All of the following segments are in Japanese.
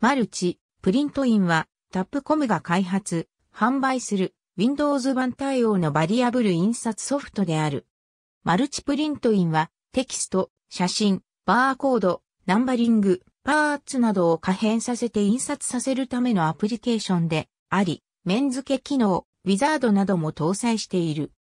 マルチ、プリントインは、タップコムが開発、販売する Windows 版対応のバリアブル印刷ソフトである。マルチプリントインは、テキスト、写真、バーコード、ナンバリング、パーツなどを可変させて印刷させるためのアプリケーションであり、面付け機能、ウィザードなども搭載している。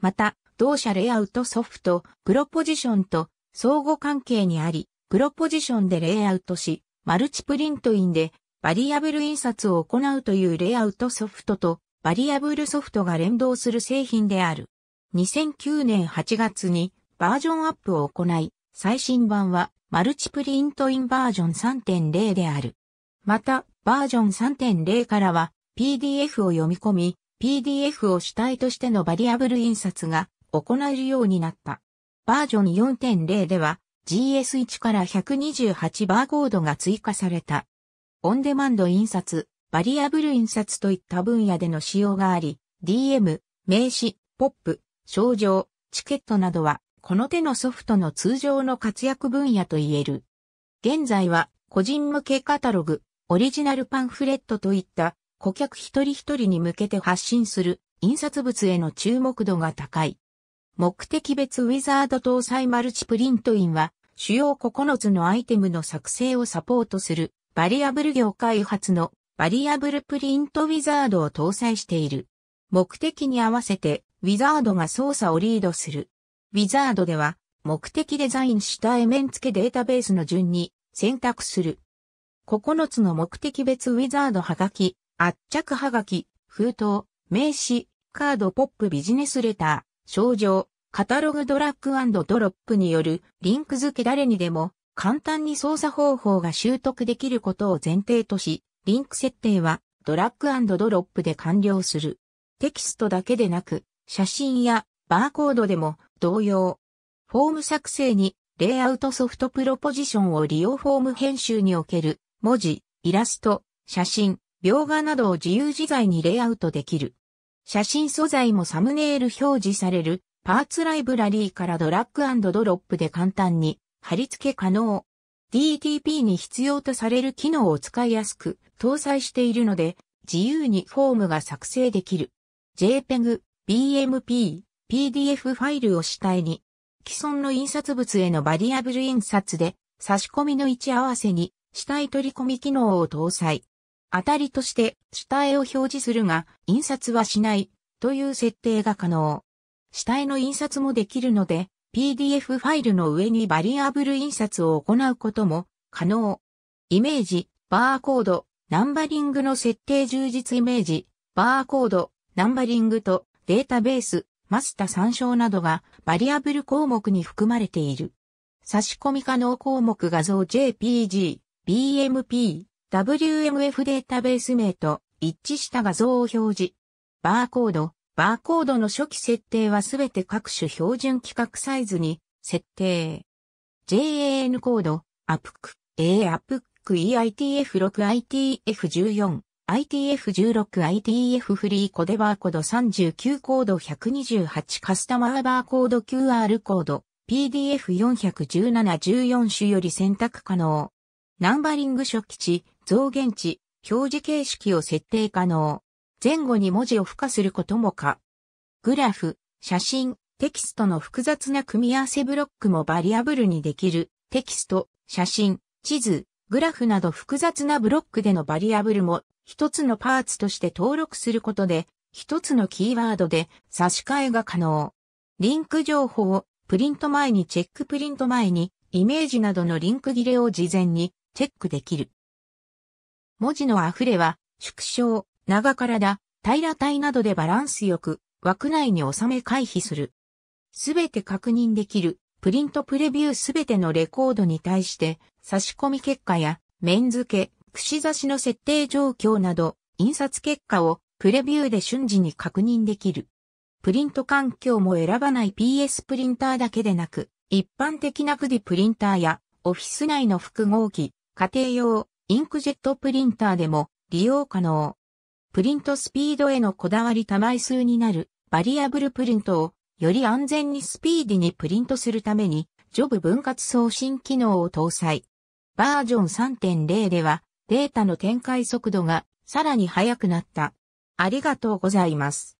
また、同社レイアウトソフト、プロポジションと相互関係にあり、プロポジションでレイアウトし、マルチプリントインでバリアブル印刷を行うというレイアウトソフトとバリアブルソフトが連動する製品である。2009年8月にバージョンアップを行い、最新版はマルチプリントインバージョン3.0である。また、バージョン3.0からは PDF を読み込み、PDF を主体としてのバリアブル印刷が行えるようになった。バージョン4.0では GS1 から128バーコードが追加された。オンデマンド印刷、バリアブル印刷といった分野での使用があり、DM、名詞、ポップ、症状、チケットなどは、この手のソフトの通常の活躍分野と言える。現在は、個人向けカタログ、オリジナルパンフレットといった顧客一人一人に向けて発信する印刷物への注目度が高い。目的別ウィザード搭載マルチプリントインは主要9つのアイテムの作成をサポートするバリアブル業開発のバリアブルプリントウィザードを搭載している。目的に合わせてウィザードが操作をリードする。ウィザードでは目的デザインした絵面付けデータベースの順に選択する。9つの目的別ウィザードはがき、圧着はがき、封筒、名刺、カードポップビジネスレター、症状、カタログドラッグドロップによるリンク付け誰にでも簡単に操作方法が習得できることを前提とし、リンク設定はドラッグドロップで完了する。テキストだけでなく、写真やバーコードでも同様。フォーム作成にレイアウトソフトプロポジションを利用フォーム編集における文字、イラスト、写真、描画などを自由自在にレイアウトできる。写真素材もサムネイル表示されるパーツライブラリーからドラッグドロップで簡単に貼り付け可能。DTP に必要とされる機能を使いやすく搭載しているので、自由にフォームが作成できる。JPEG、BMP、PDF ファイルを主体に、既存の印刷物へのバリアブル印刷で、差し込みの位置合わせに、主体取り込み機能を搭載。当たりとして、主体を表示するが、印刷はしない、という設定が可能。下絵の印刷もできるので、PDF ファイルの上にバリアブル印刷を行うことも可能。イメージ、バーコード、ナンバリングの設定充実イメージ、バーコード、ナンバリングとデータベース、マスタ参照などがバリアブル項目に含まれている。差し込み可能項目画像 JPG、BMP、WMF データベース名と一致した画像を表示。バーコード、バーコードの初期設定はすべて各種標準規格サイズに設定。JAN コード、APC、AAPC、EITF6、ITF14、ITF16、ITF フリーコデバーコード39コード128カスタマーバーコード QR コード、PDF41714 種より選択可能。ナンバリング初期値、増減値、表示形式を設定可能。前後に文字を付加することも可。グラフ、写真、テキストの複雑な組み合わせブロックもバリアブルにできる、テキスト、写真、地図、グラフなど複雑なブロックでのバリアブルも一つのパーツとして登録することで一つのキーワードで差し替えが可能。リンク情報をプリント前にチェックプリント前にイメージなどのリンク切れを事前にチェックできる。文字の溢れは縮小、長体、平体などでバランスよく枠内に収め回避する。すべて確認できるプリントプレビューすべてのレコードに対して差し込み結果や面付け、串刺しの設定状況など印刷結果をプレビューで瞬時に確認できる。プリント環境も選ばない PS プリンターだけでなく、一般的なフディプリンターやオフィス内の複合機、家庭用インクジェットプリンターでも利用可能。プリントスピードへのこだわり多枚数になるバリアブルプリントをより安全にスピーディにプリントするためにジョブ分割送信機能を搭載。バージョン3.0ではデータの展開速度がさらに速くなった。ありがとうございます。